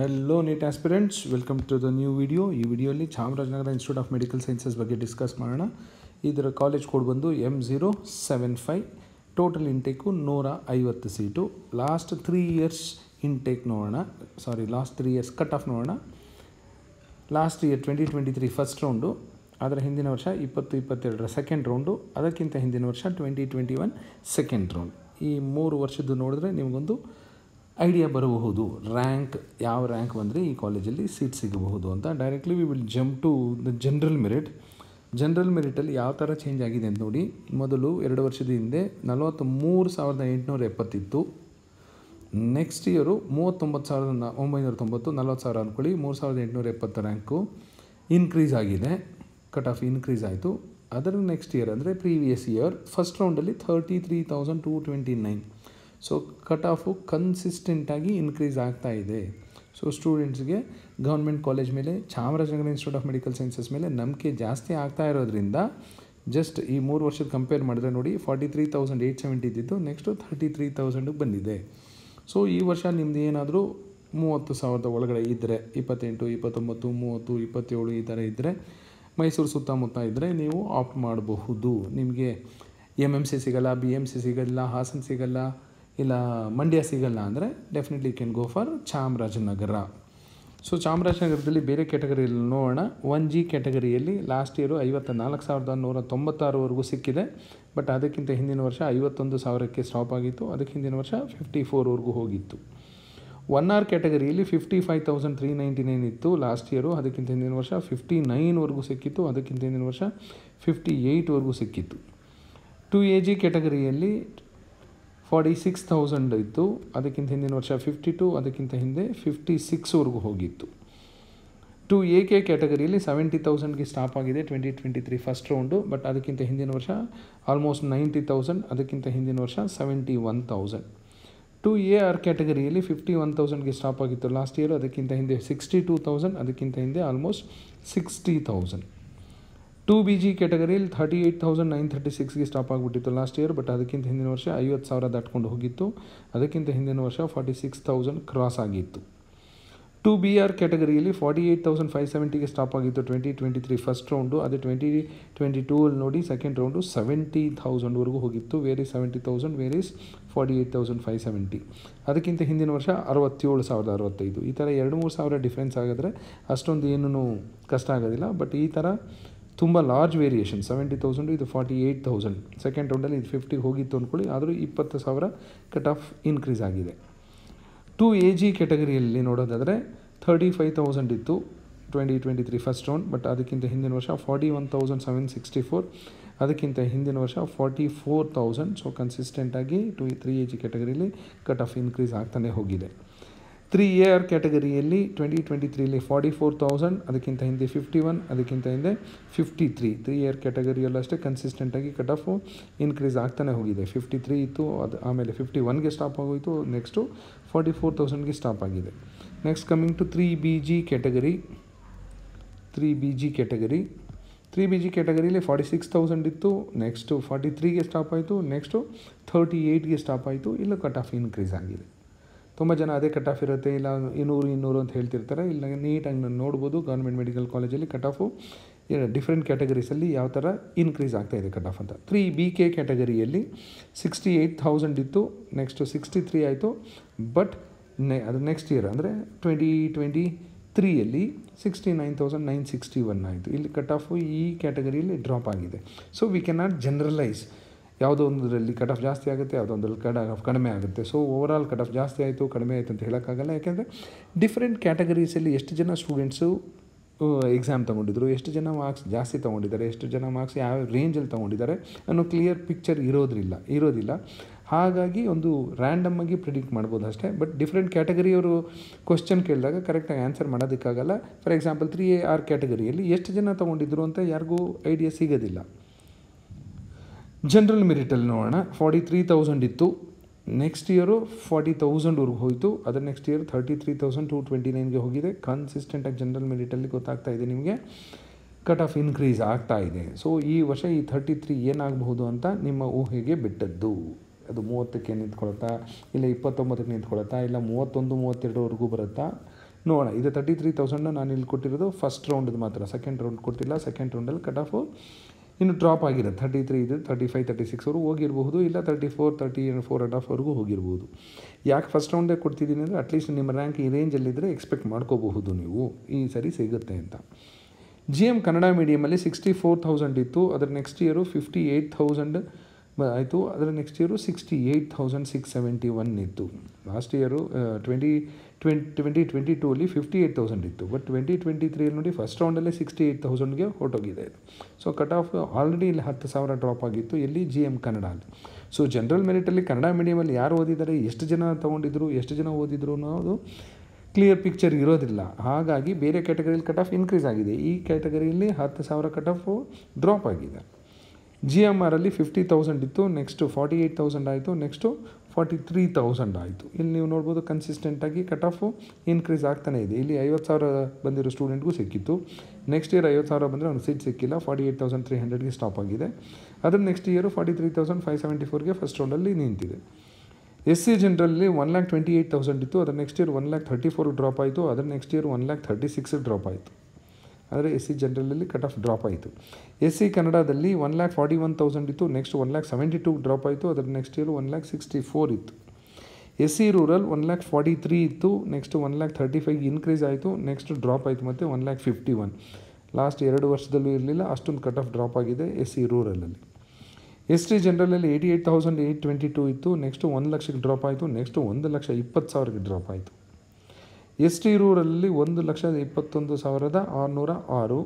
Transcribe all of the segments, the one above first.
hello NEET aspirants welcome to the new video ಈ ವಿಡಿಯೋಲಿ Chamarajanagar institute of medical sciences ಬಗ್ಗೆ discuss ಮಾಡೋಣ ಇದರ ಕಾಲೇಜ್ ಕೋಡ್ ಬಂದು M zero seven five total intake ನೂರ ಐವತ್ತು seat last three years intake ನೋಡೋಣ sorry last three years cut off ನೋಡೋಣ last year twenty twenty three first round ಅದರ ಹಿಂದಿನ ವರ್ಷ ಇಪ್ಪತ್ತು ಇಪ್ಪತ್ತೆರಡರ ಸೆಕೆಂಡ್ ರೌಂಡು ಅದಕ್ಕಿಂತ ಹಿಂದಿನ ವರ್ಷ twenty twenty one second round ಈ ಮೂರು ವರ್ಷದ್ದು ನೋಡಿದ್ರೆ ನಿಮಗೊಂದು ಐಡಿಯಾ ಬರಬಹುದು ರ್ಯಾಂಕ್ ಯಾವ ರ್ಯಾಂಕ್ ಬಂದರೆ ಈ ಕಾಲೇಜಲ್ಲಿ ಸೀಟ್ ಸಿಗಬಹುದು ಅಂತ directly we will jump to the general merit general ಮೆರಿಟಲ್ಲಿ ಯಾವ ಥರ ಚೇಂಜ್ ಆಗಿದೆ ಅಂತ ನೋಡಿ ಮೊದಲು ಎರಡು ವರ್ಷದ ಹಿಂದೆ ಮೂರು ಸಾವಿರದ ಎಂಟುನೂರ ಎಪ್ಪತ್ತಿತ್ತು ನೆಕ್ಸ್ಟ್ ಇಯರು ಮೂವತ್ತೊಂಬತ್ತು ಸಾವಿರದ ಒಂಬೈನೂರ ತೊಂಬತ್ತು ನಲ್ವತ್ತು ಸಾವಿರ ಅಂದ್ಕೊಳ್ಳಿ ಮೂರು ಸಾವಿರದ ಎಂಟುನೂರ ಎಪ್ಪತ್ತು ರ್ಯಾಂಕು ಇನ್ಕ್ರೀಸ್ ಆಗಿದೆ ಕಟ್ ಆಫ್ ಇನ್ಕ್ರೀಸ್ ಆಯಿತು ಅದರ ನೆಕ್ಸ್ಟ್ ಇಯರ್ ಅಂದರೆ ಪ್ರೀವಿಯಸ್ ಇಯರ್ ಫಸ್ಟ್ ರೌಂಡಲ್ಲಿ thirty three thousand two twenty nine so cut off ಕನ್ಸಿಸ್ಟೆಂಟಾಗಿ ಇನ್ಕ್ರೀಸ್ ಆಗ್ತಾ ಇದೆ ಸೊ ಸ್ಟೂಡೆಂಟ್ಸ್ಗೆ ಗೌರ್ಮೆಂಟ್ ಕಾಲೇಜ್ ಮೇಲೆ Chamarajanagar institute of medical sciences ಮೇಲೆ ನಂಬಿಕೆ ಜಾಸ್ತಿ ಆಗ್ತಾ ಇರೋದ್ರಿಂದ ಜಸ್ಟ್ ಈ ಮೂರು ವರ್ಷದ ಕಂಪೇರ್ ಮಾಡಿದ್ರೆ ನೋಡಿ forty three thousand eight seventy ಇದ್ದಿದ್ದು ನೆಕ್ಸ್ಟು ಥರ್ಟಿ ತ್ರೀ ತೌಸಂಡಿಗೆ ಬಂದಿದೆ ಸೊ ಈ ವರ್ಷ ನಿಮ್ಮದು ಏನಾದರೂ ಮೂವತ್ತು ಸಾವಿರದ ಒಳಗಡೆ ಇದ್ದರೆ ಇಪ್ಪತ್ತೆಂಟು ಇಪ್ಪತ್ತೊಂಬತ್ತು ಮೂವತ್ತು ಇಪ್ಪತ್ತೇಳು ಈ ಥರ ಇದ್ದರೆ ಮೈಸೂರು ಸುತ್ತಮುತ್ತ ಇದ್ದರೆ ನೀವು ಆಪ್ಟ್ ಮಾಡಬಹುದು ನಿಮಗೆ ಎಮ್ ಎಮ್ ಸಿ ಸಿಗಲ್ಲ ಬಿ ಎಮ್ ಸಿ ಸಿಗಲ್ಲ ಹಾಸನ್ ಸಿಗಲ್ಲ ಇಲ್ಲ ಮಂಡ್ಯ ಸಿಗಲ್ಲ ಅಂದರೆ definitely can can go for Chamarajanagar so ಚಾಮರಾಜನಗರದಲ್ಲಿ ಬೇರೆ ಕ್ಯಾಟಗರಿಯಲ್ಲಿ ನೋಡೋಣ ಒನ್ ಜಿ ಕ್ಯಾಟಗರಿಯಲ್ಲಿ ಲಾಸ್ಟ್ ಇಯರು ಐವತ್ತ ನಾಲ್ಕು ಸಾವಿರದ ನೂರ ತೊಂಬತ್ತಾರವರೆಗೂ ಸಿಕ್ಕಿದೆ ಬಟ್ ಅದಕ್ಕಿಂತ ಹಿಂದಿನ ವರ್ಷ ಐವತ್ತೊಂದು ಸಾವಿರಕ್ಕೆ ಸ್ಟಾಪ್ ಆಗಿತ್ತು ಅದಕ್ಕೆ ಹಿಂದಿನ ವರ್ಷ ಫಿಫ್ಟಿ ಫೋರ್ವರೆಗೂ ಹೋಗಿತ್ತು ಒನ್ ಆರ್ ಕ್ಯಾಟಗರಿಯಲ್ಲಿ fifty five thousand three ninety nine ಇತ್ತು ಲಾಸ್ಟ್ ಇಯರು ಅದಕ್ಕಿಂತ ಹಿಂದಿನ ವರ್ಷ ಫಿಫ್ಟಿ ನೈನ್ವರೆಗೂ ಸಿಕ್ಕಿತ್ತು ಅದಕ್ಕಿಂತ ಹಿಂದಿನ ವರ್ಷ ಫಿಫ್ಟಿ ಏಯ್ಟ್ವರೆಗೂ ಸಿಕ್ಕಿತ್ತು ಟು ಎ ಜಿ ಕ್ಯಾಟಗರಿಯಲ್ಲಿ ಫಾರ್ಟಿ ಸಿಕ್ಸ್ ಥೌಸಂಡ್ ಇತ್ತು ಅದಕ್ಕಿಂತ ಹಿಂದಿನ ವರ್ಷ ಫಿಫ್ಟಿ ಟು ಅದಕ್ಕಿಂತ ಹಿಂದೆ ಫಿಫ್ಟಿ ಸಿಕ್ಸ್ವರೆಗೂ ಹೋಗಿತ್ತು ಟು ಎ ಕೆ ಕ್ಯಾಟಗರಿಯಲ್ಲಿ ಸೆವೆಂಟಿ ತೌಸಂಡ್ಗೆ ಸ್ಟಾಪ್ ಆಗಿದೆ twenty twenty three first round but ಅದಕ್ಕಿಂತ ಹಿಂದಿನ ವರ್ಷ ಆಲ್ಮೋಸ್ಟ್ ನೈಂಟಿ ತೌಸಂಡ್ ಅದಕ್ಕಿಂತ ಹಿಂದಿನ ವರ್ಷ seventy one thousand two A R ಕ್ಯಾಟಗರಿಯಲ್ಲಿ ಫಿಫ್ಟಿ ಒನ್ ತೌಸಂಡ್ಗೆ ಸ್ಟಾಪ್ ಆಗಿತ್ತು ಲಾಸ್ಟ್ ಇಯರ್ ಅದಕ್ಕಿಂತ ಹಿಂದೆ ಸಿಕ್ಸ್ಟಿ ಟೂ ತೌಸಂಡ್ ಅದಕ್ಕಿಂತ ಹಿಂದೆ almost sixty thousand two B G ಕೆಟಗರಿಯಲ್ಲಿ thirty eight thousand nine thirty ಸಿಕ್ಸ್ಗೆ ಸ್ಟಾಪ್ ಆಗಿಬಿಟ್ಟಿತ್ತು ಲಾಸ್ಟ್ ಇಯರ್ ಬಟ್ ಅದಕ್ಕಿಂತ ಹಿಂದಿನ ವರ್ಷ ಐವತ್ತು ಸಾವಿರ ದಾಟ್ಕೊಂಡು ಹೋಗಿತ್ತು ಅದಕ್ಕಿಂತ ಹಿಂದಿನ ವರ್ಷ ಫಾರ್ಟಿ ಸಿಕ್ಸ್ ತೌಸಂಡ್ ಕ್ರಾಸ್ ಆಗಿತ್ತು ಟು ಬಿ ಆರ್ ಕ್ಯಾಟಗರಿಯಲ್ಲಿ ಫಾರ್ಟಿ ಏಯ್ಟ್ ತೌಸಂಡ್ ಫೈವ್ ಸೆವೆಂಟಿಗೆ ಸ್ಟಾಪ್ ಆಗಿತ್ತು twenty twenty three first round ಅದೇ ಟ್ವೆಂಟಿ ಟ್ವೆಂಟಿ ಟೂಲ್ಲಿ ನೋಡಿ ಸೆಕೆಂಡ್ ರೌಂಡು ಸೆವೆಂಟಿ ತೌಸಂಡ್ವರೆಗೂ ಹೋಗಿತ್ತು varies seventy thousand varies forty eight thousand five seventy ಅದಕ್ಕಿಂತ ಹಿಂದಿನ ವರ್ಷ ಅರವತ್ತೇಳು ಸಾವಿರದ ಅರವತ್ತೈದು ಈ ಥರ ಎರಡು ಮೂರು ಸಾವಿರ ಡಿಫ್ರೆನ್ಸ್ ಆಗಿದ್ರೆ ಅಷ್ಟೊಂದು ಏನೂ ಕಷ್ಟ ಆಗೋದಿಲ್ಲ ಬಟ್ ಈ ಥರ ತುಂಬ ಲಾರ್ಜ್ ವೇರಿಯೇಷನ್ ಸೆವೆಂಟಿ ತೌಸಂಡ್ ಇದು ಫಾರ್ಟಿ ಏಯ್ಟ್ ತೌಸಂಡ್ ಸೆಕೆಂಡ್ ರೌಂಡಲ್ಲಿ ಇದು ಫಿಫ್ಟಿ ಹೋಗಿತ್ತು ಅಂದ್ಕೊಳ್ಳಿ ಆದರೂ ಇಪ್ಪತ್ತು ಸಾವಿರ ಕಟ್ ಆಫ್ ಇನ್ಕ್ರೀಸ್ ಆಗಿದೆ ಟೂ ಎ ಜಿ ಕೆಟಗರಿಯಲ್ಲಿ ನೋಡೋದಾದರೆ ತರ್ಟಿ ಫೈವ್ ತೌಸಂಡ್ ಇತ್ತು twenty twenty three first round but ಅದಕ್ಕಿಂತ ಹಿಂದಿನ ವರ್ಷ forty one thousand seven sixty four ಅದಕ್ಕಿಂತ ಹಿಂದಿನ ವರ್ಷ ಫಾರ್ಟಿ ಫೋರ್ ತೌಸಂಡ್ ಸೊ ಕನ್ಸಿಸ್ಟೆಂಟಾಗಿ ಟು ತ್ರೀ ಎ ಜಿ ಕೆಟಗರಿಯಲ್ಲಿ ಕಟ್ ಆಫ್ ಇನ್ಕ್ರೀಸ್ ಆಗ್ತಾನೆ ಹೋಗಿದೆ ತ್ರೀ ಆರ್ ಕ್ಯಾಟಗರಿಯಲ್ಲಿ ಟ್ವೆಂಟಿ ಟ್ವೆಂಟಿ ತ್ರೀಲಿ ಫಾರ್ಟಿ ಫೋರ್ ತೌಸಂಡ್ ಅದಕ್ಕಿಂತ ಹಿಂದೆ ಫಿಫ್ಟಿ ಒನ್ ಅದಕ್ಕಿಂತ ಹಿಂದೆ ಫಿಫ್ಟಿ ತ್ರೀ ತ್ರೀ ಇಯರ್ ಕ್ಯಾಟಗರಿಯಲ್ಲೂ ಅಷ್ಟೇ ಕನ್ಸಿಸ್ಟೆಂಟಾಗಿ ಕಟ್ ಆಫು ಇನ್ಕ್ರೀಸ್ ಆಗ್ತಾನೆ ಹೋಗಿದೆ ಫಿಫ್ಟಿ ತ್ರೀ ಇತ್ತು ಅದು ಆಮೇಲೆ ಫಿಫ್ಟಿ ಒನ್ಗೆ ಸ್ಟಾಪ್ ಆಗೋಯಿತು ನೆಕ್ಸ್ಟು ಫಾರ್ಟಿ ಫೋರ್ ತೌಸಂಡ್ಗೆ ಸ್ಟಾಪ್ ಆಗಿದೆ next coming to three B G category three B G category three B G ಕ್ಯಾಟಗರಿಲಿ ಫಾರ್ಟಿ ಸಿಕ್ಸ್ ತೌಸಂಡ್ ಇತ್ತು ನೆಕ್ಸ್ಟು ಫಾರ್ಟಿ ತ್ರೀಗೆ ಸ್ಟಾಪ್ ಆಯಿತು ನೆಕ್ಸ್ಟು ಥರ್ಟಿ ಏಯ್ಟ್ಗೆ ಸ್ಟಾಪ್ ಆಯಿತು ಇಲ್ಲ ಕಟ್ ಆಫ್ ಇನ್ಕ್ರೀಸ್ ಆಗಿದೆ ತುಂಬ ಜನ ಅದೇ ಕಟ್ ಆಫ್ ಇರುತ್ತೆ ಇಲ್ಲ ಇನ್ನೂರು ಇನ್ನೂರು ಅಂತ ಹೇಳ್ತಿರ್ತಾರೆ ಇಲ್ಲ ನೀಟಾಗಿ ನಾನು ನೋಡ್ಬೋದು ಗೌರ್ಮೆಂಟ್ ಮೆಡಿಕಲ್ ಕಾಲೇಜಲ್ಲಿ ಕಟ್ ಆಫು ಡಿಫ್ರೆಂಟ್ ಕ್ಯಾಟಗರೀಸಲ್ಲಿ ಯಾವ ಥರ ಇನ್ಕ್ರೀಸ್ ಆಗ್ತಾಯಿದೆ ಕಟ್ ಆಫ್ ಅಂತ ತ್ರೀ ಬಿ ಕೆ ಕ್ಯಾಟಗರಿಯಲ್ಲಿ ಸಿಕ್ಸ್ಟಿ ಏಯ್ಟ್ ಥೌಸಂಡ್ ಇತ್ತು ನೆಕ್ಸ್ಟು ಸಿಕ್ಸ್ಟಿ ತ್ರೀ ಆಯಿತು ಬಟ್ ನೆ ಅದು ನೆಕ್ಸ್ಟ್ ಇಯರ್ ಅಂದರೆ ಟ್ವೆಂಟಿ ಟ್ವೆಂಟಿ ತ್ರೀಯಲ್ಲಿ sixty nine thousand nine sixty one ಆಯಿತು ಇಲ್ಲಿ ಕಟ್ ಆಫು ಈ ಕ್ಯಾಟಗರಿಯಲ್ಲಿ ಡ್ರಾಪ್ ಆಗಿದೆ so we can not generalise ಯಾವುದೋ ಒಂದರಲ್ಲಿ ಕಟ್ ಆಫ್ ಜಾಸ್ತಿ ಆಗುತ್ತೆ ಯಾವುದೊಂದರಲ್ಲಿ ಒಂದರಲ್ಲಿ ಕಟ್ ಆಫ್ ಕಡಿಮೆ ಆಗುತ್ತೆ so over all cut off ಜಾಸ್ತಿ ಆಯಿತು ಕಡಿಮೆ ಆಯಿತು ಅಂತ ಹೇಳೋಕ್ಕಾಗಲ್ಲ ಯಾಕೆಂದರೆ ಡಿಫ್ರೆಂಟ್ ಕ್ಯಾಟಗರೀಸಲ್ಲಿ ಎಷ್ಟು ಜನ ಸ್ಟೂಡೆಂಟ್ಸು ಎಕ್ಸಾಮ್ ತೊಗೊಂಡಿದ್ರು ಎಷ್ಟು ಜನ ಮಾರ್ಕ್ಸ್ ಜಾಸ್ತಿ ತೊಗೊಂಡಿದ್ದಾರೆ ಎಷ್ಟು ಜನ ಮಾರ್ಕ್ಸ್ ಯಾವ ರೇಂಜಲ್ಲಿ ತೊಗೊಂಡಿದ್ದಾರೆ ಅನ್ನೋ ಕ್ಲಿಯರ್ ಪಿಕ್ಚರ್ ಇರೋದ್ರಿಲ್ಲ ಇರೋದಿಲ್ಲ ಹಾಗಾಗಿ ಒಂದು ರ್ಯಾಂಡಮ್ ಆಗಿ ಪ್ರಿಡಿಕ್ಟ್ ಮಾಡ್ಬೋದು ಅಷ್ಟೇ ಬಟ್ ಡಿಫ್ರೆಂಟ್ ಕ್ಯಾಟಗರಿಯವರು ಕ್ವಶನ್ ಕೇಳಿದಾಗ ಕರೆಕ್ಟಾಗಿ ಆನ್ಸರ್ ಮಾಡೋದಕ್ಕಾಗಲ್ಲ for example three A R ಕ್ಯಾಟಗರಿಯಲ್ಲಿ ಎಷ್ಟು ಜನ ತೊಗೊಂಡಿದ್ರು ಅಂತ ಯಾರಿಗೂ ಐಡಿಯಾ ಸಿಗೋದಿಲ್ಲ ಜನರಲ್ ಮೆರಿಟಲ್ಲಿ ನೋಡೋಣ ಫಾರ್ಟಿ ತ್ರೀ ತೌಸಂಡ್ ಇತ್ತು ನೆಕ್ಸ್ಟ್ ಇಯರು ಫಾರ್ಟಿ ತೌಸಂಡ್ವರೆಗೂ ಹೋಯಿತು ಅದರ next year thirty three thousand two twenty ನೈನ್ಗೆ ಹೋಗಿದೆ ಕನ್ಸಿಸ್ಟೆಂಟಾಗಿ ಜನರಲ್ ಮೆರಿಟಲ್ಲಿ ಗೊತ್ತಾಗ್ತಾ ಇದೆ ನಿಮಗೆ ಕಟ್ ಆಫ್ ಇನ್ಕ್ರೀಸ್ ಆಗ್ತಾ ಇದೆ ಸೊ ಈ ವರ್ಷ ಈ ಥರ್ಟಿ ತ್ರೀ ಏನಾಗಬಹುದು ಅಂತ ನಿಮ್ಮ ಊಹೆಗೆ ಬಿಟ್ಟದ್ದು ಅದು ಮೂವತ್ತಕ್ಕೆ ನಿಂತ್ಕೊಳತ್ತಾ ಇಲ್ಲ ಇಪ್ಪತ್ತೊಂಬತ್ತಕ್ಕೆ ನಿಂತ್ಕೊಳ್ಳುತ್ತಾ ಇಲ್ಲ ಮೂವತ್ತೊಂದು ಮೂವತ್ತೆರಡುವರೆಗೂ ಬರುತ್ತಾ ನೋಡೋಣ ಇದು ತರ್ಟಿ ತ್ರೀ ತೌಸಂಡ್ ನಾನು ಇಲ್ಲಿ ಕೊಟ್ಟಿರೋದು ಫಸ್ಟ್ ರೌಂಡ್ ಮಾತ್ರ ಸೆಕೆಂಡ್ ರೌಂಡ್ ಕೊಟ್ಟಿಲ್ಲ ಸೆಕೆಂಡ್ ರೌಂಡಲ್ಲಿ ಕಟ್ ಆಫು ಇನ್ನು ಡ್ರಾಪ್ ಆಗಿದೆ ತರ್ಟಿ ತ್ರೀ ಇದು ತರ್ಟಿ ಫೈವ್ ತರ್ಟಿ ಸಿಕ್ಸ್ ಸಿಕ್ಸ್ವರೆಗೂ ಹೋಗಿರಬಹುದು ಇಲ್ಲ thirty four thirty four and ಹಾಫ್ವರೆಗೂ ಹೋಗಿರ್ಬೋದು ಯಾಕೆ ಫಸ್ಟ್ ರೌಂಡೇ ಕೊಡ್ತಿದ್ದೀನಿ ಅಂದರೆ ಅಟ್ಲೀಸ್ಟ್ ನಿಮ್ಮ ರ್ಯಾಂಕ್ ಈ ರೇಂಜಲ್ಲಿದ್ದರೆ ಎಕ್ಸ್ಪೆಕ್ಟ್ ಮಾಡ್ಕೋಬಹುದು ನೀವು ಈ ಸರಿ ಸಿಗುತ್ತೆ ಅಂತ ಜಿ ಎಮ್ ಕನ್ನಡ ಮೀಡಿಯಮಲ್ಲಿ ಸಿಕ್ಸ್ಟಿ ಫೋರ್ ಥೌಸಂಡ್ ಇತ್ತು ಅದರ next year fifty eight thousand ಆಯಿತು ಅದರ next year sixty eight thousand six seventy one ಇತ್ತು last year twenty twenty twenty twenty ಅಲ್ಲಿ ಫಿಫ್ಟಿ ಏಯ್ಟ್ ತೌಸಂಡ್ ಇತ್ತು ಬಟ್ ಟ್ವೆಂಟಿ ಟ್ವೆಂಟಿ ತ್ರೀಯಲ್ಲಿ ನೋಡಿ ಫಸ್ಟ್ ರೌಂಡಲ್ಲೇ ಸಿಕ್ಸ್ಟಿ ಏಯ್ಟ್ ತೌಸಂಡ್ಗೆ ಹೊರಟೋಗಿದೆ ಸೊ ಕಟ್ ಆಫ್ ಆಲ್ರೆಡಿ ಇಲ್ಲಿ ಹತ್ತು ಸಾವಿರ ಡ್ರಾಪ್ ಆಗಿತ್ತು ಎಲ್ಲಿ ಜಿ ಎಮ್ ಕನ್ನಡ ಅಲ್ಲಿ ಸೊ ಜನರಲ್ ಮೆರಿಟಲ್ಲಿ ಕನ್ನಡ ಮೀಡಿಯಮಲ್ಲಿ ಯಾರು ಓದಿದ್ದಾರೆ ಎಷ್ಟು ಜನ ತೊಗೊಂಡಿದ್ರು ಎಷ್ಟು ಜನ ಓದಿದ್ರು ಅನ್ನೋದು ಕ್ಲಿಯರ್ ಪಿಕ್ಚರ್ ಇರೋದಿಲ್ಲ ಹಾಗಾಗಿ ಬೇರೆ ಕ್ಯಾಟಗರಿಯಲ್ಲಿ ಕಟ್ ಆಫ್ ಇನ್ಕ್ರೀಸ್ ಆಗಿದೆ ಈ ಕ್ಯಾಟಗರಿಯಲ್ಲಿ ಹತ್ತು ಸಾವಿರ ಕಟ್ ಆಫು ಡ್ರಾಪ್ ಆಗಿದೆ ಜಿ ಎಮ್ ಆರಲ್ಲಿ ಫಿಫ್ಟಿ ತೌಸಂಡ್ ಇತ್ತು ನೆಕ್ಸ್ಟು ಫಾರ್ಟಿ ಏಯ್ಟ್ ತೌಸಂಡ್ ಆಯಿತು ನೆಕ್ಸ್ಟು ಫಾರ್ಟಿ ತ್ರೀ ತೌಸಂಡ್ ಆಯಿತು ಇಲ್ಲಿ ನೀವು ನೋಡ್ಬೋದು ಕನ್ಸಿಸ್ಟೆಂಟಾಗಿ ಕಟ್ ಆಫು ಇನ್ಕ್ರೀಸ್ ಆಗ್ತಾನೇ ಇದೆ ಇಲ್ಲಿ ಐವತ್ತು ಸಾವಿರ ಬಂದಿರೋ ಸ್ಟೂಡೆಂಟ್ಗೂ ಸಿಕ್ಕಿತ್ತು ನೆಕ್ಸ್ಟ್ ಇಯರ್ ಐವತ್ತು ಸಾವಿರ ಬಂದರೆ ಅವ್ನಿಗೆ ಸೀಟ್ ಸಿಕ್ಕಿಲ್ಲ ಫಾರ್ಟಿ ಏಯ್ಟ್ ತೌಸಂಡ್ ತ್ರೀ ಹಂಡ್ರೆಡ್ಗೆ ಸ್ಟಾಪ್ ಆಗಿದೆ ಅದರ next year forty three thousand five seventy ಫೋರ್ಗೆ ಫಸ್ಟ್ ರೌಂಡಲ್ಲಿ ನಿಂತಿದೆ ಎಸ್ ಸಿ ಜನರಲ್ಲಿ one lakh twenty eight thousand ಇತ್ತು ಅದರ next year one lakh thirty four drop ಆಯಿತು ಅದರ next year one lakh thirty six drop ಆಯಿತು ಆದರೆ ಎಸ್ ಸಿ ಜನರಲಲ್ಲಿ ಕಟ್ ಆಫ್ ಡ್ರಾಪ್ ಆಯಿತು ಎಸ್ ಸಿ ಕನ್ನಡದಲ್ಲಿ one lakh forty one thousand ಇತ್ತು next one lac seventy two drop ಆಯಿತು ಅದರ next year one lakh sixty four ಇತ್ತು S C rural one lakh forty three ಇತ್ತು next one lakh thirty five increase ಆಯಿತು next drop ಆಯಿತು ಮತ್ತು one lakh fifty one last ಎರಡು ವರ್ಷದಲ್ಲೂ ಇರಲಿಲ್ಲ ಅಷ್ಟೊಂದು ಕಟ್ ಆಫ್ ಡ್ರಾಪ್ ಆಗಿದೆ ಎಸ್ ಸಿ ರೂರಲಲ್ಲಿ ಎಸ್ ಟಿ ಜನರಲಲ್ಲಿ eighty eight thousand eight twenty two ಇತ್ತು ನೆಕ್ಸ್ಟ್ ಒಂದು ಲಕ್ಷಕ್ಕೆ ಡ್ರಾಪ್ ಆಯಿತು ನೆಕ್ಸ್ಟ್ ಒಂದು ಲಕ್ಷ ಇಪ್ಪತ್ತು ಸಾವಿರಕ್ಕೆ ಡ್ರಾಪ್ ಆಯಿತು ಎಸ್ ಟಿ ರೂರಲ್ಲಿ ಒಂದು ಲಕ್ಷದ ಇಪ್ಪತ್ತೊಂದು ಸಾವಿರದ ಆರುನೂರ ಆರು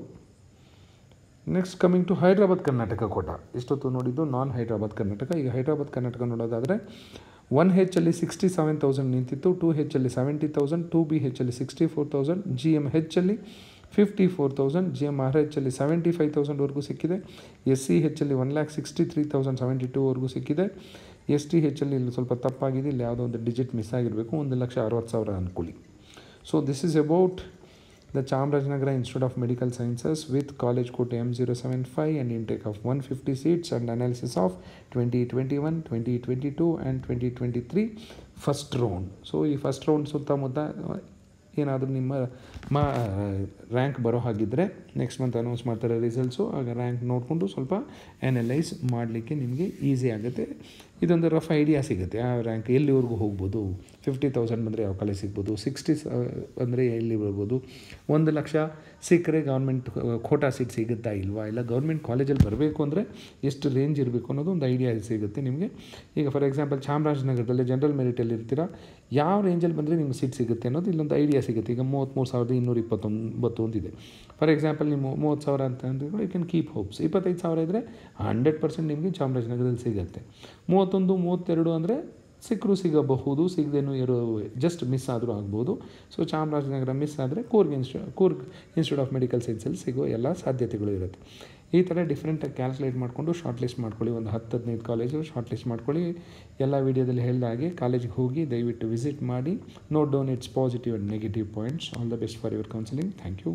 next coming to Hyderabad Karnataka quota ಇಷ್ಟೊತ್ತು ನೋಡಿದ್ದು ನಾನ್ ಹೈದ್ರಾಬಾದ್ ಕರ್ನಾಟಕ ಈಗ ಹೈದ್ರಾಬಾದ್ ಕರ್ನಾಟಕ ನೋಡೋದಾದರೆ ಒನ್ ಹೆಚ್ಚಲ್ಲಿ ಸಿಕ್ಸ್ಟಿ ಸೆವೆನ್ ತೌಸಂಡ್ ನಿಂತಿತ್ತು ಟೂ ಹೆಚ್ಚಲ್ಲಿ ಸೆವೆಂಟಿ ತೌಸಂಡ್ ಟು ಬಿ ಹೆಚ್ಚಲ್ಲಿ sixty four thousand G M ಹೆಚ್ಚಲ್ಲಿ fifty four thousand G M R ಹೆಚ್ಚಲ್ಲಿ ಸೆವೆಂಟಿ ಫೈವ್ ತೌಸಂಡ್ವರೆಗೂ ಸಿಕ್ಕಿದೆ ಎಸ್ ಸಿ ಹೆಚಲ್ಲಿ one lakh sixty three thousand seventy ಟೂವರೆಗೂ ಸಿಕ್ಕಿದೆ ಎಸ್ ಟಿ ಹೆಚ್ಚಲ್ಲಿ ಇಲ್ಲಿ ಸ್ವಲ್ಪ ತಪ್ಪಾಗಿದೆ ಇಲ್ಲಿ ಯಾವುದೋ ಒಂದು ಡಿಜಿಟ್ ಮಿಸ್ ಆಗಿರಬೇಕು ಒಂದು ಲಕ್ಷ ಅರವತ್ತು ಸಾವಿರ ಅನುಕೂಲಿ so this is about the chamrajnagar institute of medical sciences with college code m075 and intake of 150 seats and analysis of 2021 2022 and 2023 first round so first round suttamada enadru nimma rank baro hagidre next month announce maartare results aga rank nodkondo sölpa analyze maadlikke nimge easy aagutte ಇದೊಂದು rough idea ಸಿಗುತ್ತೆ ಆ rank ಎಲ್ಲಿವರೆಗೂ ಹೋಗ್ಬೋದು fifty thousand ಬಂದರೆ ಯಾವ college ಸಿಗ್ಬೋದು sixty ಅಂದರೆ ಎಲ್ಲಿ ಬರ್ಬೋದು ಒಂದು ಲಕ್ಷ ಸಿಕ್ಕರೆ ಗೌರ್ಮೆಂಟ್ ಖೋಟಾ ಸೀಟ್ ಸಿಗುತ್ತಾ ಇಲ್ವಾ ಇಲ್ಲ ಗೌರ್ಮೆಂಟ್ ಕಾಲೇಜಲ್ಲಿ ಬರಬೇಕು ಅಂದರೆ ಎಷ್ಟು ರೇಂಜ್ ಇರಬೇಕು ಅನ್ನೋದು ಒಂದು ಐಡಿಯಾ ಸಿಗುತ್ತೆ ನಿಮಗೆ ಈಗ ಫಾರ್ ಎಕ್ಸಾಂಪಲ್ ಚಾಮರಾಜನಗರದಲ್ಲಿ ಜನರಲ್ ಮೆರಿಟಲ್ಲಿ ಇರ್ತೀರಾ ಯಾವ ರೇಂಜಲ್ಲಿ ಬಂದರೆ ನಿಮ್ಗೆ ಸೀಟ್ ಸಿಗುತ್ತೆ ಅನ್ನೋದು ಇಲ್ಲೊಂದು ಐಡಿಯಾ ಸಿಗುತ್ತೆ ಈಗ ಮೂವತ್ತ್ಮೂರು ಸಾವಿರದ ಇನ್ನೂರ ಇಪ್ಪತ್ತೊಂಬತ್ತು ಒಂದಿದೆ ಫಾರ್ ಎಕ್ಸಾಂಪಲ್ ನೀವು ಮೂವತ್ತು ಸಾವಿರ ಅಂತ ಅಂದ್ರೆ ಯು ಕ್ಯಾನ್ ಕೀಪ್ ಹೋಪ್ಸ್ ಇಪ್ಪತ್ತೈದು ಸಾವಿರ ಇದ್ದರೆ ಹಂಡ್ರೆಡ್ ಪರ್ಸೆಂಟ್ ನಿಮಗೆ ಚಾಮರಾಜನಗರದಲ್ಲಿ ಸಿಗುತ್ತೆ ಮೂವತ್ತು ಮೂವತ್ತೊಂದು ಮೂವತ್ತೆರಡು ಅಂದರೆ ಸಿಕ್ಕರೂ ಸಿಗಬಹುದು ಸಿಗದೇನು ಇರೋ ಜಸ್ಟ್ ಮಿಸ್ ಆದರೂ ಆಗ್ಬೋದು ಸೊ ಚಾಮರಾಜನಗರ ಮಿಸ್ ಆದರೆ Coorg institute Coorg institute of medical ಸೈನ್ಸಲ್ಲಿ ಸಿಗೋ ಎಲ್ಲ ಸಾಧ್ಯತೆಗಳು ಇರುತ್ತೆ ಈ ಥರ ಡಿಫ್ರೆಂಟಾಗಿ ಕ್ಯಾಲ್ಕುಲೇಟ್ ಮಾಡಿಕೊಂಡು ಶಾರ್ಟ್ ಲಿಸ್ಟ್ ಮಾಡ್ಕೊಳ್ಳಿ ಒಂದು ಹತ್ತು ಹದಿನೈದು ಕಾಲೇಜು ಶಾರ್ಟ್ ಲಿಸ್ಟ್ ಮಾಡ್ಕೊಳ್ಳಿ ಎಲ್ಲ ವೀಡಿಯೋದಲ್ಲಿ ಹೇಳಿದ ಹಾಗೆ ಕಾಲೇಜಿಗೆ ಹೋಗಿ ದಯವಿಟ್ಟು ವಿಸಿಟ್ ಮಾಡಿ note down its positive and negative points all the best for your counselling thank you